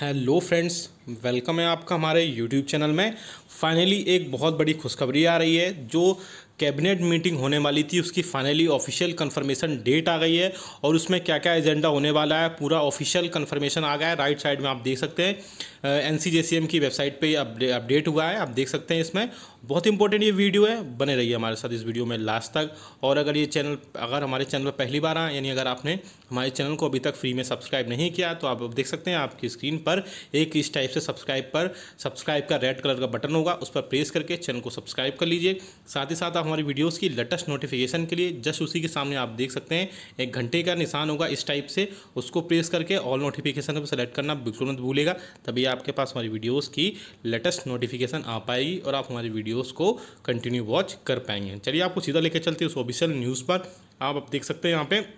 hello friends welcome है आपका हमारे यूट्यूब चैनल में फाइनली एक बहुत बड़ी खुशखबरी आ रही है जो कैबिनेट मीटिंग होने वाली थी उसकी फाइनली ऑफिशियल कन्फर्मेशन डेट आ गई है और उसमें क्या क्या एजेंडा होने वाला है पूरा ऑफिशियल कन्फर्मेशन आ गया है राइट साइड में आप देख सकते हैं एन uh, की वेबसाइट पे अपडेट हुआ है आप देख सकते हैं इसमें बहुत इंपॉर्टेंट ये वीडियो है बने रहिए हमारे साथ इस वीडियो में लास्ट तक और अगर ये चैनल अगर हमारे चैनल पर पहली बार आए यानी अगर आपने हमारे चैनल को अभी तक फ्री में सब्सक्राइब नहीं किया तो आप देख सकते हैं आपकी स्क्रीन पर एक इस टाइप से सब्सक्राइब पर सब्सक्राइब का रेड कलर का बटन होगा होगा उस पर प्रेस करके चैनल को सब्सक्राइब कर लीजिए साथ ही साथ आप हमारी वीडियोस की लेटेस्ट नोटिफिकेशन के लिए जस्ट उसी के सामने आप देख सकते हैं एक घंटे का निशान होगा इस टाइप से उसको प्रेस करके ऑल नोटिफिकेशन पर सेलेक्ट करना बिल्कुल मत भूलेगा तभी आपके पास हमारी वीडियोज़ की लेटेस्ट नोटिफिकेशन आ पाएगी और आप हमारी वीडियोज़ को कंटिन्यू वॉच कर पाएंगे चलिए आपको सीधा लेकर चलते हैं उस ऑफिशियल न्यूज़ पर आप अब देख सकते हैं यहाँ पर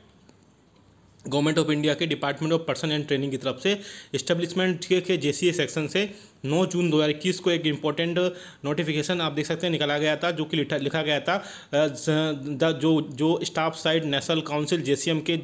गवर्नमेंट ऑफ इंडिया के department of person and training की तरफ से इस्टेब्लिशमेंट के, जे जेसीए सेक्शन से नौ जून 2021 को एक इम्पोर्टेंट नोटिफिकेशन आप देख सकते हैं निकाला गया था जो कि लिखा गया था द जो जो staff side national council J K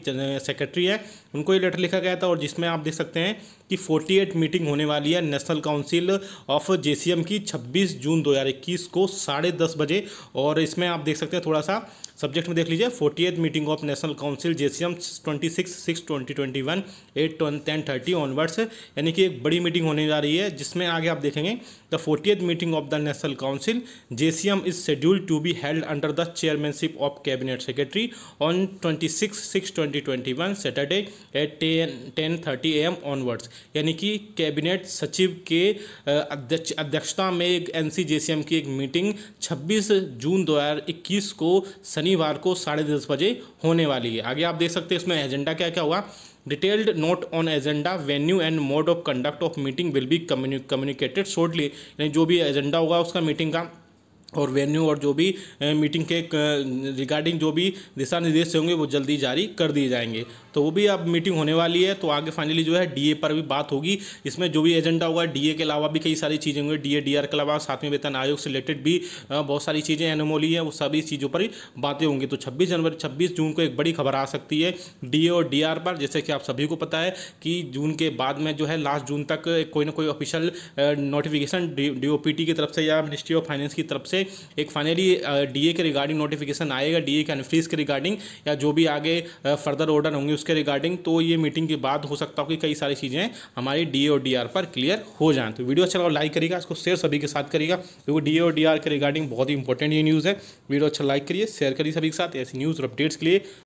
secretary है उनको ये लेटर लिखा गया था और जिसमें आप देख सकते हैं कि 48 मीटिंग होने वाली है नेशनल काउंसिल ऑफ जे की 26 जून 2021 को साढ़े दस बजे और इसमें आप देख सकते हैं थोड़ा सा सब्जेक्ट में देख लीजिए forty eighth meeting of national council J C M twenty six six twenty twenty one at ten thirty onwards यानी कि एक बड़ी मीटिंग होने जा रही है जिसमें में आगे आप देखेंगे the fortieth meeting of the national council J C M is scheduled to be held under the chairmanship of cabinet secretary on twenty six six twenty twenty one Saturday at ten ten thirty A M onwards यानी कि cabinet सचिव के अध्यक्षता में एक N C जे C M की एक meeting छब्बीस जून दो हज़ार इक्कीस को शनिवार को साढ़े दस बजे होने वाली है आगे आप देख सकते हैं इसमें एजेंडा क्या क्या हुआ detailed note on agenda venue and mode of conduct of meeting will be communicated shortly यानी जो भी एजेंडा होगा उसका मीटिंग का और वेन्यू और जो भी मीटिंग के रिगार्डिंग जो भी दिशा निर्देश होंगे वो जल्दी जारी कर दिए जाएंगे तो वो भी अब मीटिंग होने वाली है तो आगे फाइनली जो है डीए पर भी बात होगी इसमें जो भी एजेंडा होगा डीए के अलावा भी कई सारी चीज़ें होंगी डीए डीआर के अलावा सातवें वेतन आयोग से रिलेटेड भी बहुत सारी चीज़ें एनोमोली हैं वो सभी चीज़ों पर बातें होंगी तो छब्बीस जनवरी छब्बीस जून को एक बड़ी खबर आ सकती है डी और डी पर जैसे कि आप सभी को पता है कि जून के बाद में जो है लास्ट जून तक कोई ना कोई ऑफिशियल नोटिफिकेशन डी की तरफ से या मिनिस्ट्री ऑफ फाइनेंस की तरफ से से एक फाइनली डीए uh, के रिगार्डिंग नोटिफिकेशन आएगा डीए के अनफ्रीज के रिगार्डिंग या जो भी आगे फर्दर uh, ऑर्डर होंगे उसके रिगार्डिंग तो ये मीटिंग के बाद हो सकता हो कि कई सारी चीज़ें हमारी डी और डी पर क्लियर हो जाए तो वीडियो अच्छा लगा लाइक करिएगा इसको शेयर सभी के साथ करिएगा क्योंकि डी और डी के रिगार्डिंग बहुत ही इंपॉर्टेंट ये न्यूज़ है वीडियो अच्छा लाइक करिए शेयर करिए सभी के साथ ऐसी न्यूज़ और अपडेट्स के लिए